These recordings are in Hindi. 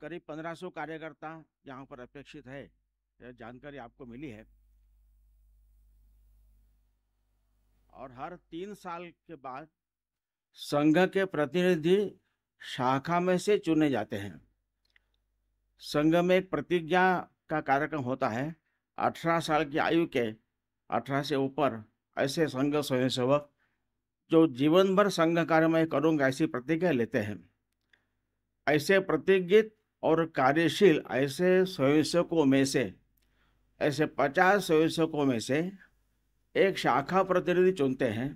करीब 1500 कार्यकर्ता यहाँ पर अपेक्षित है यह जानकारी आपको मिली है और हर तीन साल के बाद संघ के प्रतिनिधि शाखा में से चुने जाते हैं संघ में एक प्रतिज्ञा का कार्यक्रम होता है 18 साल की आयु के 18 से ऊपर ऐसे संघ स्वयंसेवक जो जीवन भर संघ कार्य में करूंगा ऐसी प्रतिज्ञा लेते हैं ऐसे प्रतिज्ञित और कार्यशील ऐसे स्वयंसेवकों में से ऐसे पचास स्वयंसेवकों में से एक शाखा प्रतिनिधि चुनते हैं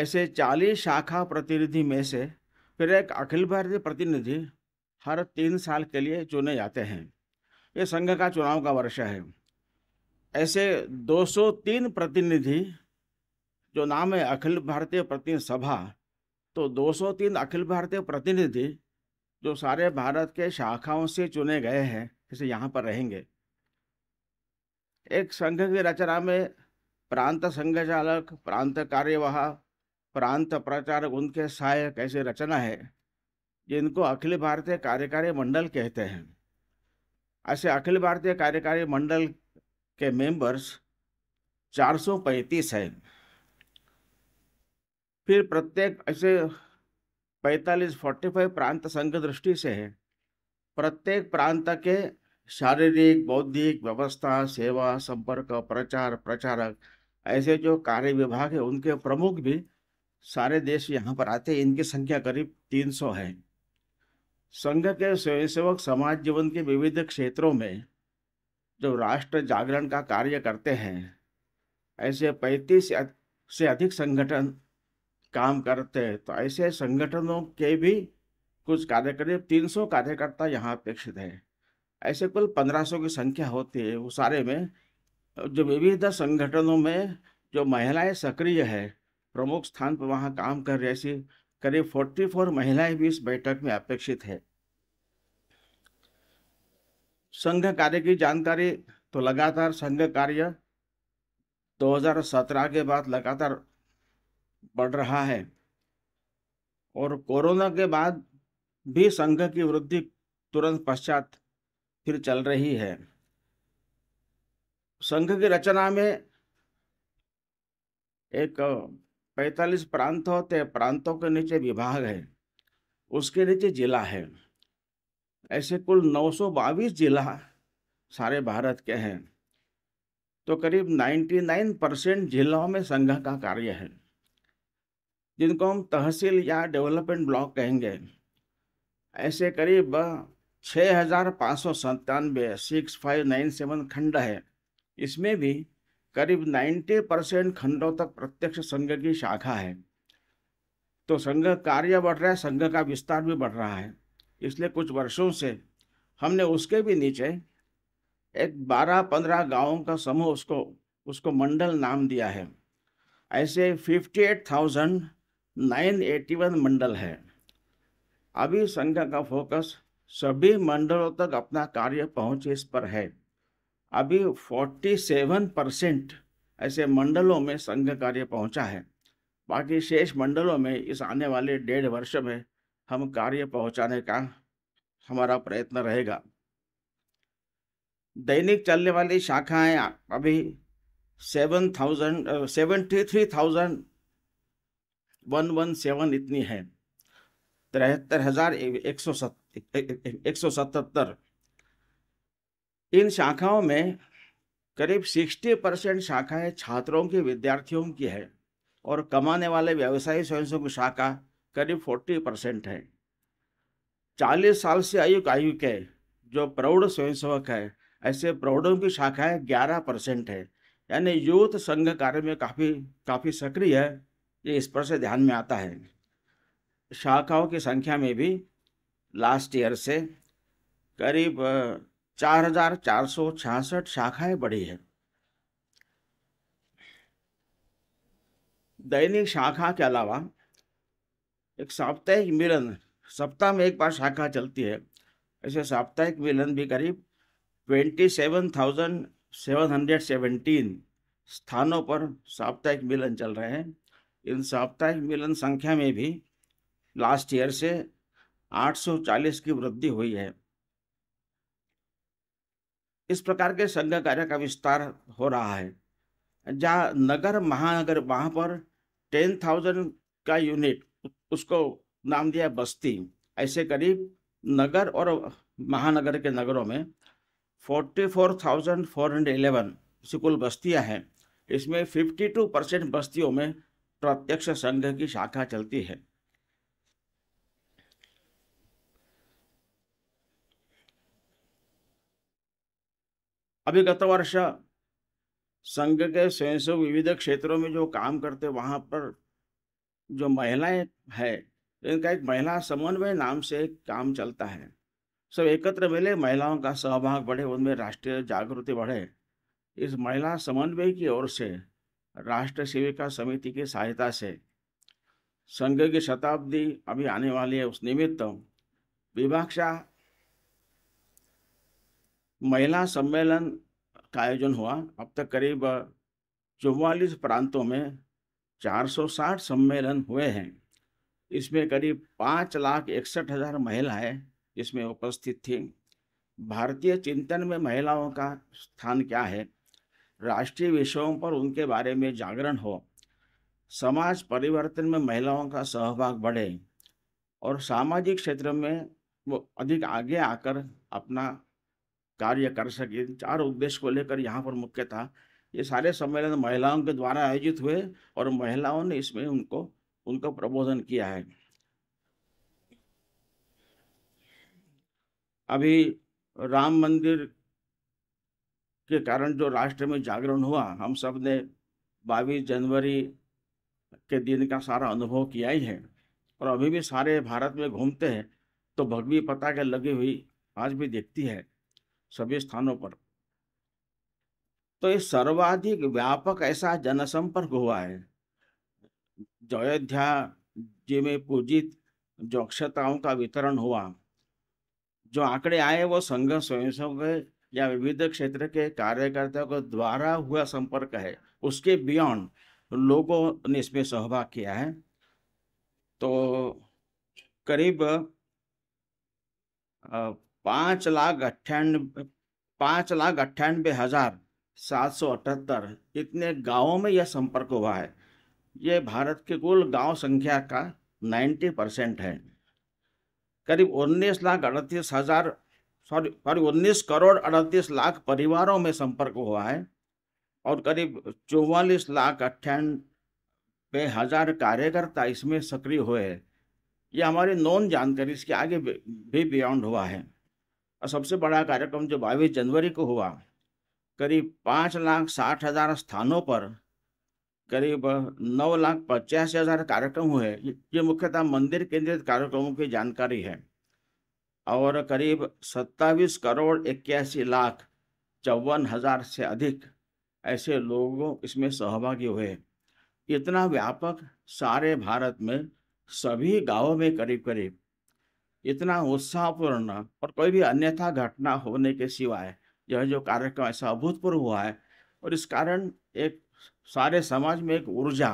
ऐसे चालीस शाखा प्रतिनिधि में से फिर एक अखिल भारतीय प्रतिनिधि हर तीन साल के लिए चुने जाते हैं ये संघ का चुनाव का वर्ष है ऐसे 203 प्रतिनिधि जो नाम है अखिल भारतीय प्रतिनिधि सभा तो 203 अखिल भारतीय प्रतिनिधि जो सारे भारत के शाखाओं से चुने गए हैं जैसे यहाँ पर रहेंगे एक संघ की रचना में प्रांत संघ चालक प्रांत कार्यवाह प्रांत प्रचारक उनके सहायक ऐसी रचना है जिनको अखिल भारतीय कार्यकारी मंडल कहते हैं ऐसे अखिल भारतीय कार्यकारी मंडल के मेंबर्स 435 हैं फिर प्रत्येक ऐसे पैंतालीस फोर्टी फाइव प्रांत संघ दृष्टि से है प्रत्येक प्रांत के शारीरिक बौद्धिक व्यवस्था सेवा संपर्क प्रचार प्रचारक ऐसे जो कार्य विभाग है उनके प्रमुख भी सारे देश यहाँ पर आते हैं इनकी संख्या करीब 300 है संघ के स्वयंसेवक समाज जीवन के विविध क्षेत्रों में जो राष्ट्र जागरण का कार्य करते हैं ऐसे पैंतीस से अधिक संगठन काम करते हैं तो ऐसे संगठनों के भी कुछ कार्य करीब तीन सौ कार्यकर्ता यहाँ अपेक्षित है ऐसे कुल पंद्रह सौ की संख्या होती है वो सारे में जो विविध संगठनों में जो महिलाएं सक्रिय है प्रमुख स्थान पर वहाँ काम कर रही ऐसी करीब फोर्टी फोर महिलाएं भी इस बैठक में अपेक्षित है संघ कार्य की जानकारी तो लगातार संघ कार्य 2017 के बाद लगातार बढ़ रहा है और कोरोना के बाद भी संघ की वृद्धि तुरंत पश्चात फिर चल रही है संघ की रचना में एक 45 प्रांत होते हैं प्रांतों के नीचे विभाग है उसके नीचे जिला है ऐसे कुल नौ जिला सारे भारत के हैं तो करीब 99 परसेंट जिलों में संघ का कार्य है जिनको हम तहसील या डेवलपमेंट ब्लॉक कहेंगे ऐसे करीब छः हज़ार पाँच सौ सत्तानवे सिक्स फाइव नाइन सेवन खंड है इसमें भी करीब नाइन्टी परसेंट खंडों तक प्रत्यक्ष संघ की शाखा है तो संघ कार्य बढ़ रहा है संघ का विस्तार भी बढ़ रहा है इसलिए कुछ वर्षों से हमने उसके भी नीचे एक बारह पंद्रह गाँव का समूह उसको उसको मंडल नाम दिया है ऐसे फिफ्टी एट थाउजेंड 981 मंडल है अभी संघ का फोकस सभी मंडलों तक अपना कार्य पहुंच इस पर है अभी 47 परसेंट ऐसे मंडलों में संघ कार्य पहुंचा है बाकी शेष मंडलों में इस आने वाले डेढ़ वर्ष में हम कार्य पहुंचाने का हमारा प्रयत्न रहेगा दैनिक चलने वाली शाखाएं अभी seven thousand seventy three thousand one one seven इतनी है तिहत्तर हजार एक सौ एक सौ सतहत्तर इन शाखाओं में करीब सिक्सटी परसेंट शाखाएं छात्रों की विद्यार्थियों की है और कमाने वाले व्यवसायी की शाखा करीब फोर्टी परसेंट है चालीस साल से आयु आयु के जो प्रौढ़ स्वयंसेवक है ऐसे प्रौढ़ों की शाखाएं ग्यारह परसेंट है यानी यूथ संघ कार्य में काफ़ी काफ़ी सक्रिय है ये स्पर्श ध्यान में आता है शाखाओं की संख्या में भी लास्ट ईयर से करीब चार हजार चार सौ छियासठ शाखाएं बढ़ी है दैनिक शाखा के अलावा एक साप्ताहिक मिलन सप्ताह में एक बार शाखा चलती है ऐसे साप्ताहिक मिलन भी करीब twenty seven thousand seven hundred seventeen स्थानों पर साप्ताहिक मिलन चल रहे हैं इन साप्ताहिक मिलन संख्या में भी लास्ट ईयर से 840 की वृद्धि हुई है इस प्रकार के संघ कार्य का विस्तार हो रहा है जहाँ नगर महानगर वहाँ पर टेन थाउजेंड का यूनिट उसको नाम दिया बस्ती ऐसे करीब नगर और महानगर के नगरों में forty four thousand four hundred eleven कुल बस्तियाँ हैं इसमें फिफ्टी टू परसेंट बस्तियों में प्रत्यक्ष संघ की शाखा चलती है अभी गत वर्ष संघ के स्वयंसेव विविध क्षेत्रों में जो काम करते वहां पर जो महिलाएं है इनका एक महिला समन्वय नाम से एक काम चलता है सब एकत्र मिले महिलाओं का सहभाग बढ़े उनमें राष्ट्रीय जागृति बढ़े इस महिला समन्वय की ओर से राष्ट्र सेविका समिति की सहायता से संघ की शताब्दी अभी आने वाली है उस निमित्त विभाक्षा महिला सम्मेलन का आयोजन हुआ अब तक करीब चौवालीस प्रांतों में 460 सम्मेलन हुए हैं इसमें करीब पाँच लाख इकसठ हजार महिलाएँ इसमें उपस्थित थीं भारतीय चिंतन में महिलाओं का स्थान क्या है राष्ट्रीय विषयों पर उनके बारे में जागरण हो समाज परिवर्तन में महिलाओं का सहभाग बढ़े और सामाजिक क्षेत्र में वो अधिक आगे आकर अपना कार्य कर सके चार उद्देश्य को लेकर यहाँ पर मुख्य था ये सारे सम्मेलन महिलाओं के द्वारा आयोजित हुए और महिलाओं ने इसमें उनको उनका प्रबोधन किया है अभी राम मंदिर के कारण जो राष्ट्र में जागरण हुआ हम सब ने बाईस जनवरी के दिन का सारा अनुभव किया ही है और अभी भी सारे भारत में घूमते हैं तो भगवी पता के लगी हुई आज भी देखती है सभी स्थानों पर तो ये सर्वाधिक व्यापक ऐसा जनसंपर्क हुआ है जो अयोध्या जी में पूजित जो अक्षताओं का वितरण हुआ जो आंकड़े आए वो संघ स्वयं या विविध क्षेत्र के कार्यकर्ताओं के द्वारा हुआ संपर्क है उसके बियॉन्ड लोगों ने इसमें सहभाग किया है तो करीब पाँच लाख अट्ठानबे पाँच लाख अट्ठानबे हजार सात सौ अठहत्तर इतने गांवों में यह संपर्क हुआ है ये भारत के कुल गांव संख्या का नाइन्टी परसेंट है करीब उन्नीस लाख अड़तीस हजार सॉरी सॉरी उन्नीस करोड़ अड़तीस लाख परिवारों में संपर्क हुआ है और करीब चौवालीस लाख अट्ठानबे हजार कार्यकर्ता इसमें सक्रिय हुए हैं ये हमारी नॉन जानकारी इसके आगे भी बियॉन्ड हुआ है और सबसे बड़ा कार्यक्रम जो बाईस जनवरी को हुआ करीब पाँच लाख साठ हजार स्थानों पर करीब नौ लाख पचासी हजार कार्यक्रम हुए ये मुख्यतः मंदिर केंद्रित कार्यक्रमों की जानकारी है और करीब सत्ताईस करोड़ इक्यासी लाख चौवन हजार से अधिक ऐसे लोगों इसमें सहभागी हुए इतना व्यापक सारे भारत में सभी गांवों में करीब करीब इतना उत्साहपूर्ण और कोई भी अन्यथा घटना होने के सिवाय यह जो कार्यक्रम ऐसा अभूतपूर्व हुआ है और इस कारण एक सारे समाज में एक ऊर्जा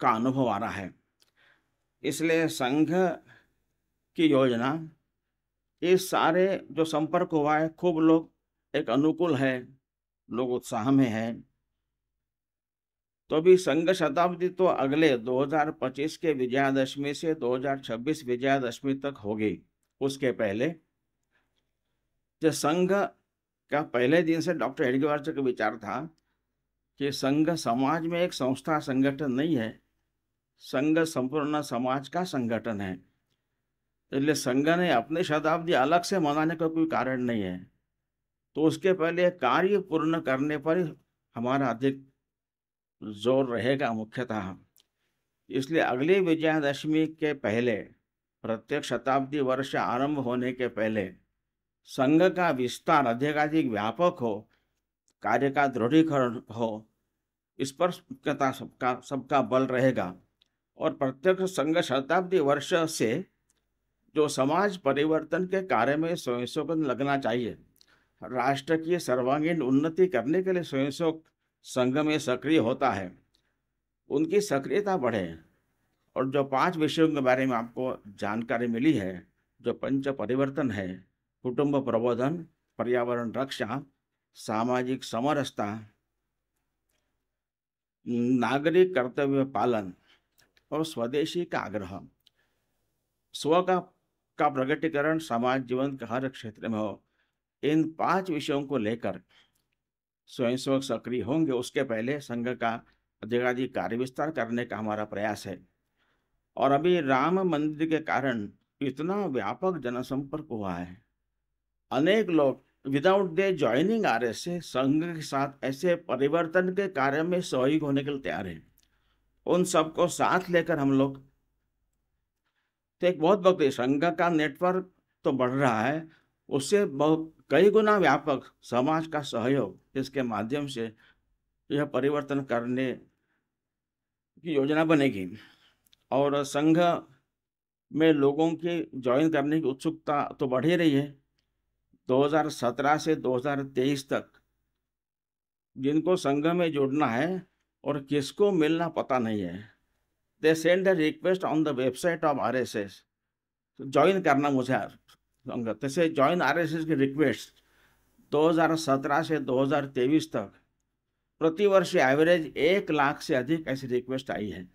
का अनुभव आ रहा है इसलिए संघ की योजना ये सारे जो संपर्क हुआ है खूब लोग एक अनुकूल है लोग उत्साह में है तो अभी संघ शताब्दी तो अगले 2025 के विजयादशमी से 2026 विजयादशमी तक होगी उसके पहले जो संघ का पहले दिन से डॉक्टर हेडगेवार का विचार था कि संघ समाज में एक संस्था संगठन नहीं है संघ संपूर्ण समाज का संगठन है इसलिए संघ ने अपने शताब्दी अलग से मनाने का कोई कारण नहीं है तो उसके पहले कार्य पूर्ण करने पर हमारा अधिक जोर रहेगा मुख्यतः इसलिए अगले विजयादशमी के पहले प्रत्येक शताब्दी वर्ष आरंभ होने के पहले संघ का विस्तार अधिकाधिक व्यापक हो कार्य का दृढ़ीकरण हो इस पर सबका सबका सबका बल रहेगा और प्रत्येक संघ शताब्दी वर्ष से जो समाज परिवर्तन के कार्य में स्वयंसेवक लगना चाहिए राष्ट्र की सर्वांगीण उन्नति करने के लिए स्वयंसेवक संघ में सक्रिय होता है उनकी सक्रियता बढ़े और जो पांच विषयों के बारे में आपको जानकारी मिली है जो पंच परिवर्तन है कुटुंब प्रबोधन पर्यावरण रक्षा सामाजिक समरसता नागरिक कर्तव्य पालन और स्वदेशी का आग्रह स्व का का प्रगटीकरण समाज जीवन के हर क्षेत्र में हो इन पांच विषयों को लेकर स्वयंसेवक सक्रिय होंगे उसके पहले संघ का अधिकाधिक कार्य विस्तार करने का हमारा प्रयास है और अभी राम मंदिर के कारण इतना व्यापक जनसंपर्क हुआ है अनेक लोग without the joining R S Sangh के साथ ऐसे परिवर्तन के कार्य में सहयोग होने के लिए तैयार हैं उन सबको साथ लेकर हम लोग तो एक बहुत वक्त संघ का नेटवर्क तो बढ़ रहा है उससे बहुत कई गुना व्यापक समाज का सहयोग इसके माध्यम से यह परिवर्तन करने की योजना बनेगी और संघ में लोगों की ज्वाइन करने की उत्सुकता तो बढ़ ही रही है 2017 से 2023 तक जिनको संघ में जुड़ना है और किसको मिलना पता नहीं है they send send request on the website of R S S join करना मुझे संगत जैसे ज्वाइन एस की रिक्वेस्ट 2017 से 2023 तक प्रतिवर्ष एवरेज एक लाख से अधिक ऐसी रिक्वेस्ट आई है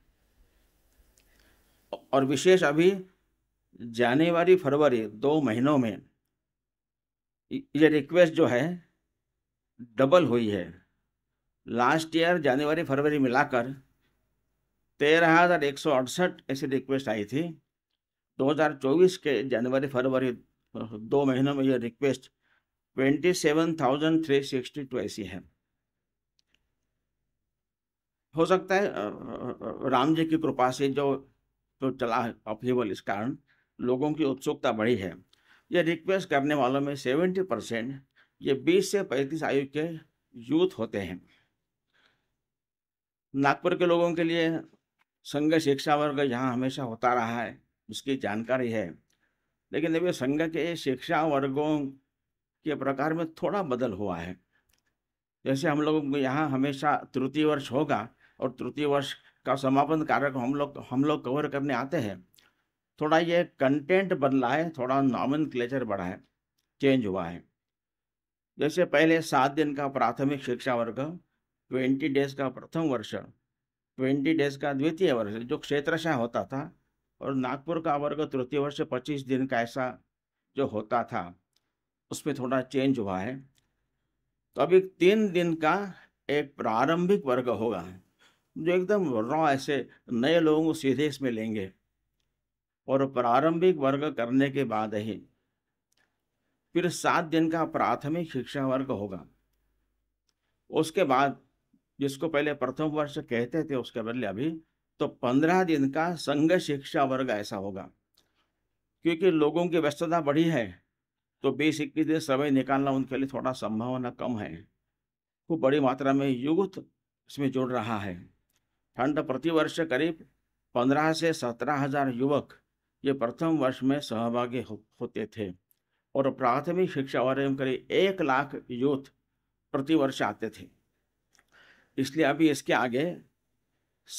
और विशेष अभी जनवरी फरवरी दो महीनों में ये रिक्वेस्ट जो है डबल हुई है लास्ट ईयर जनवरी फरवरी मिलाकर तेरह हज़ार एक सौ अड़सठ ऐसी रिक्वेस्ट आई थी 2024 के जनवरी फरवरी दो महीनों में यह रिक्वेस्ट 27,362 ऐसी है हो सकता है राम जी की कृपा से जो जो चला है इस कारण लोगों की उत्सुकता बढ़ी है ये रिक्वेस्ट करने वालों में 70 परसेंट ये 20 से 35 आयु के यूथ होते हैं नागपुर के लोगों के लिए संघ शिक्षा वर्ग यहाँ हमेशा होता रहा है उसकी जानकारी है लेकिन अभी संघ के शिक्षा वर्गों के प्रकार में थोड़ा बदल हुआ है जैसे हम लोग यहाँ हमेशा तृतीय वर्ष होगा और तृतीय वर्ष का समापन कार्यक्रम हम लोग हम लोग कवर करने आते हैं थोड़ा ये कंटेंट बदला है थोड़ा नॉमन क्लेचर बढ़ा है चेंज हुआ है जैसे पहले सात दिन का प्राथमिक शिक्षा वर्ग ट्वेंटी डेज का प्रथम वर्ष ट्वेंटी डेज का द्वितीय वर्ष जो क्षेत्रशाह होता था और नागपुर का वर्ग तृतीय वर्ष पच्चीस दिन का ऐसा जो होता था उसमें थोड़ा चेंज हुआ है तो अभी तीन दिन का एक प्रारंभिक वर्ग होगा जो एकदम रॉ ऐसे नए लोगों को सीधे इसमें लेंगे और प्रारंभिक वर्ग करने के बाद ही फिर सात दिन का प्राथमिक शिक्षा वर्ग होगा उसके बाद जिसको पहले प्रथम वर्ष कहते थे उसके बदले अभी तो पंद्रह दिन का संघ शिक्षा वर्ग ऐसा होगा क्योंकि लोगों की व्यस्तता बढ़ी है तो बीस इक्कीस दिन समय निकालना उनके लिए थोड़ा संभावना कम है खूब बड़ी मात्रा में युगत इसमें जुड़ रहा है ठंड प्रतिवर्ष करीब पंद्रह से सत्रह हजार युवक ये प्रथम वर्ष में सहभागी हो, होते थे और प्राथमिक शिक्षा वर्ग में करीब एक लाख यूथ प्रतिवर्ष आते थे इसलिए अभी इसके आगे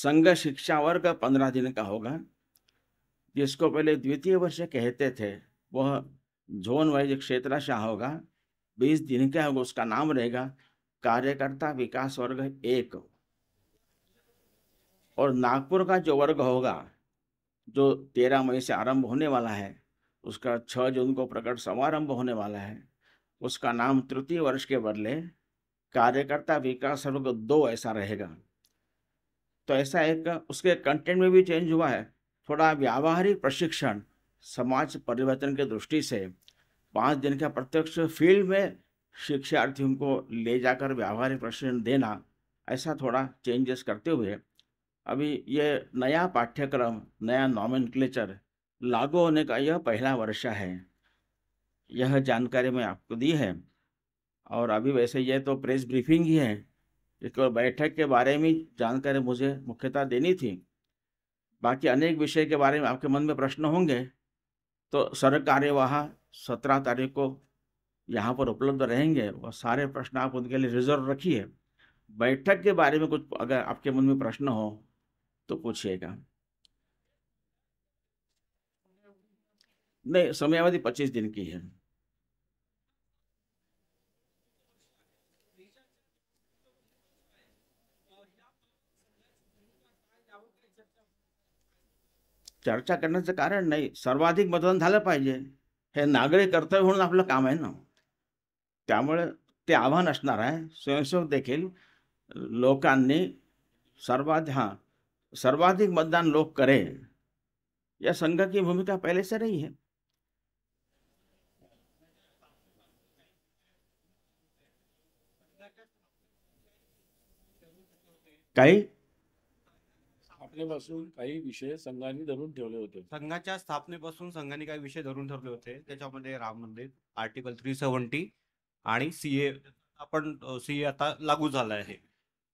संघ शिक्षा वर्ग पंद्रह दिन का होगा जिसको पहले द्वितीय वर्ष कहते थे वह जोन वाइज क्षेत्र शाह होगा बीस दिन का होगा उसका नाम रहेगा कार्यकर्ता विकास वर्ग एक और नागपुर का जो वर्ग होगा जो तेरह मई से आरंभ होने वाला है उसका छः जून को प्रकट समारंभ होने वाला है उसका नाम तृतीय वर्ष के बदले कार्यकर्ता विकास सर्वग दो ऐसा रहेगा तो ऐसा एक उसके कंटेंट में भी चेंज हुआ है थोड़ा व्यावहारिक प्रशिक्षण समाज परिवर्तन के दृष्टि से पाँच दिन का प्रत्यक्ष फील्ड में शिक्षार्थियों को ले जाकर व्यावहारिक प्रशिक्षण देना ऐसा थोड़ा चेंजेस करते हुए अभी ये नया पाठ्यक्रम नया नॉमिन लागू होने का यह पहला वर्षा है यह जानकारी मैं आपको दी है और अभी वैसे ये तो प्रेस ब्रीफिंग ही है इसको बैठक के बारे में जानकारी मुझे मुख्यतः देनी थी बाकी अनेक विषय के बारे में आपके मन में प्रश्न होंगे तो सर कार्यवाह सत्रह तारीख को यहाँ पर उपलब्ध रहेंगे और सारे प्रश्न आप उनके लिए रिजर्व रखिए बैठक के बारे में कुछ अगर आपके मन में प्रश्न हो तो पूछिएगा नहीं समयावधि पच्चीस दिन की है चर्चा करण्याचं कारण नाही सर्वाधिक मतदान झालं पाहिजे हे नागरी कर्तव्य म्हणून आपलं काम आहे ना त्यामुळे ते आव्हान असणार आहे स्वयंसेवक देखील लोकांनी सर्वाधिक हां सर्वाधिक मतदान लोक करें यह संघ भूमिका पहले से रही है काही स्थापनेपासून काही विषय संघाने धरून ठेवले होते संघाच्या स्थापनेपासून संघाने काही विषय धरून ठेवले होते त्याच्यामध्ये Ram Mandir article three seventy आणि सीए आपण सीए आता लागू झाला आहे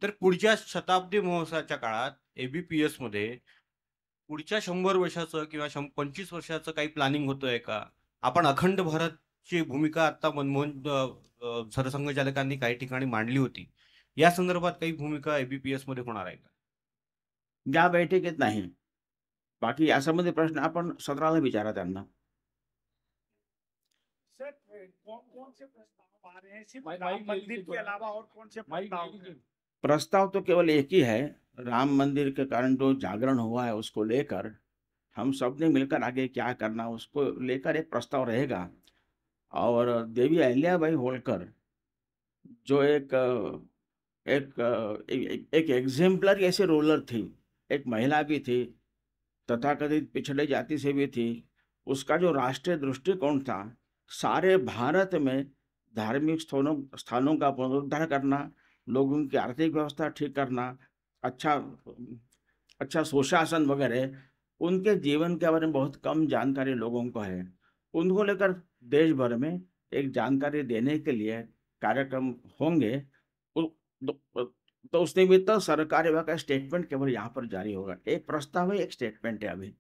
तर पुढच्या शताब्दी महोत्सवाच्या काळात एबीपीएस मध्ये पुढच्या शंभर वर्षाचं किंवा पंचवीस वर्षाचं काही प्लॅनिंग होतंय का आपण अखंड भारतची भूमिका आता मनमोहन सरसंघचालकांनी काही ठिकाणी मांडली होती या संदर्भात काही भूमिका एबीपीएस मध्ये होणार आहे का ज्या बैठकीत नाही बाकी यासंबंधी प्रश्न आपण सत्राला विचारा त्यांना प्रस्ताव तो केवल एक ही है राम मंदिर के कारण जो जागरण हुआ है उसको लेकर हम सब ने मिलकर आगे क्या करना उसको लेकर एक प्रस्ताव रहेगा और देवी अहिल्याबाई होलकर जो एक एक एक, एक एग्जेम्पलर ऐसे रोलर थी एक महिला भी थी तथाकथित पिछड़े जाति से भी थी उसका जो राष्ट्रीय दृष्टिकोण था सारे भारत में धार्मिक स्थानों स्थानों का पुनरुद्धार करना लोगों की आर्थिक व्यवस्था ठीक करना अच्छा अच्छा सुशासन वगैरह उनके जीवन के बारे में बहुत कम जानकारी लोगों को है उनको लेकर देश भर में एक जानकारी देने के लिए कार्यक्रम होंगे तो उसने भी तो सरकार विभाग का स्टेटमेंट केवल यहाँ पर जारी होगा एक प्रस्ताव है एक स्टेटमेंट है अभी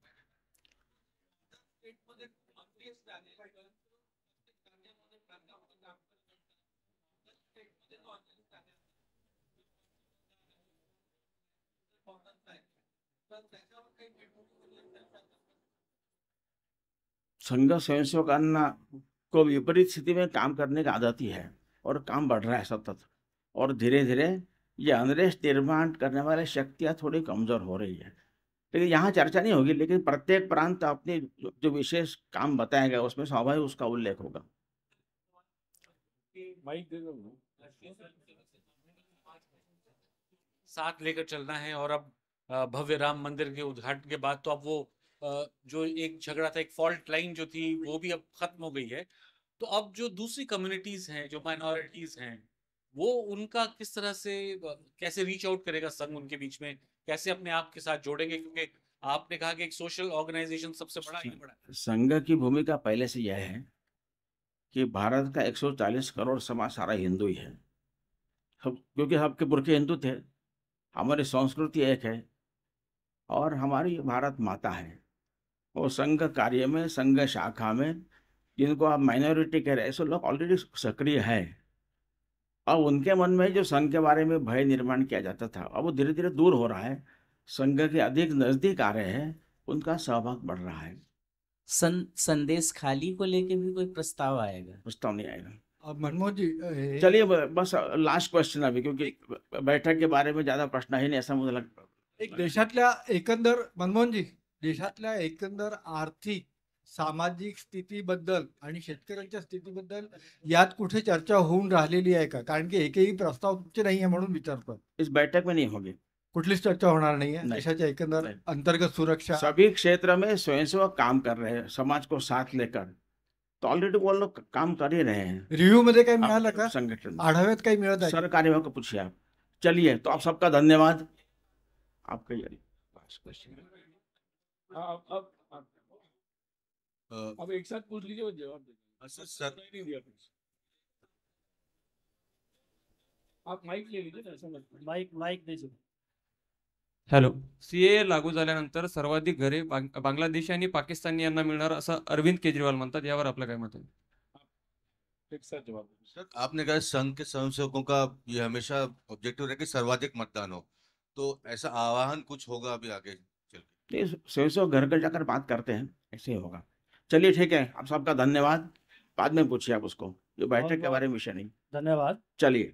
संघ स्वयंसेवकांना को विपरीत स्थिति में काम करने का आदत ही है और काम बढ़ रहा है सतत और धीरे धीरे ये अनरेस्ट निर्माण करने वाली शक्तियाँ थोड़ी कमज़ोर हो रही है लेकिन यहाँ चर्चा नहीं होगी लेकिन प्रत्येक प्रांत अपने जो विशेष काम बताया गया उसमें स्वाभाविक उसका उल्लेख होगा साथ लेकर चलना है और अब भव्य राम मंदिर के उद्घाटन के बाद तो अब वो जो एक झगड़ा था एक फॉल्ट लाइन जो थी वो भी अब खत्म हो गई है तो अब जो दूसरी कम्युनिटीज हैं जो माइनॉरिटीज हैं वो उनका किस तरह से कैसे रीच आउट करेगा संघ उनके बीच में कैसे अपने आप के साथ जोड़ेंगे क्योंकि आपने कहा कि एक सोशल ऑर्गेनाइजेशन सबसे बड़ा ही बड़ा संघ की भूमिका पहले से यह है कि भारत का 140 करोड़ समाज सारा हिंदू ही है सब क्योंकि आपके पुरखे हिंदू थे हमारी संस्कृति एक है और हमारी भारत माता है वो संघ कार्य में संघ शाखा में जिनको आप माइनॉरिटी कह रहे हैं ऐसे लोग ऑलरेडी सक्रिय हैं अब उनके मन में जो संघ के बारे में भय निर्माण किया जाता था अब वो धीरे धीरे दूर हो रहा है संघ के अधिक नजदीक आ रहे हैं उनका सहभाग बढ़ रहा है सन संदेश खाली को लेके भी कोई प्रस्ताव आएगा प्रस्ताव नहीं आएगा अब मनमोहन जी चलिए बस लास्ट क्वेश्चन अभी क्योंकि बैठक के बारे में ज्यादा प्रश्न ही नहीं ऐसा मुझे मला एक देशातल्या एकंदर मनमोहन जी देशातल्या एकंदर आर्थिक सामाजिक स्थितीबद्दल आणि शेतकऱ्यांच्या स्थितीबद्दल यात कुठे चर्चा होऊन राहिलेली आहे का कारण की एकही प्रस्ताव तुमचे नाही आहे म्हणून विचारतो इस बैठक में नहीं होगी कुठलीच चर्चा होणार नाही आहे देशाच्या एकंदर नहीं। अंतर्गत सुरक्षा सभी क्षेत्र में स्वयंसेवक काम कर रहे हैं समाज को साथ लेकर तो ऑलरेडी वो लोग काम कर ही रहे हैं रिव्यू मध्ये काही मिळालं का संगठन आढाव्यात काही मिळत आहे सरकारी को पूछिए आप चलिए तो आप सबका धन्यवाद आपका अब एक साथ पूछ लीजिए जवाब दीजिए अच्छा, दिया कुछ आप माइक ले लीजिए सीए लागू झाल्यानंतर सर्वाधिक घरे बांगलादेशी आणि पाकिस्तानी यांना मिळणार असं अरविंद केजरीवाल म्हणतात यावर आपलं काय मत आहे जवाब सर आपने कहा संघ के स्वयंसेवकों का ये हमेशा ऑब्जेक्टिव रहे कि सर्वाधिक मतदान हो तो ऐसा आवाहन कुछ होगा अभी आगे चल के स्वयंसेवक घर घर जाकर बात करते हैं ऐसे होगा चलिए ठीक है आप सबका धन्यवाद बाद में पूछिए आप उसको जो बैठक के बारे में विषय नहीं धन्यवाद चलिए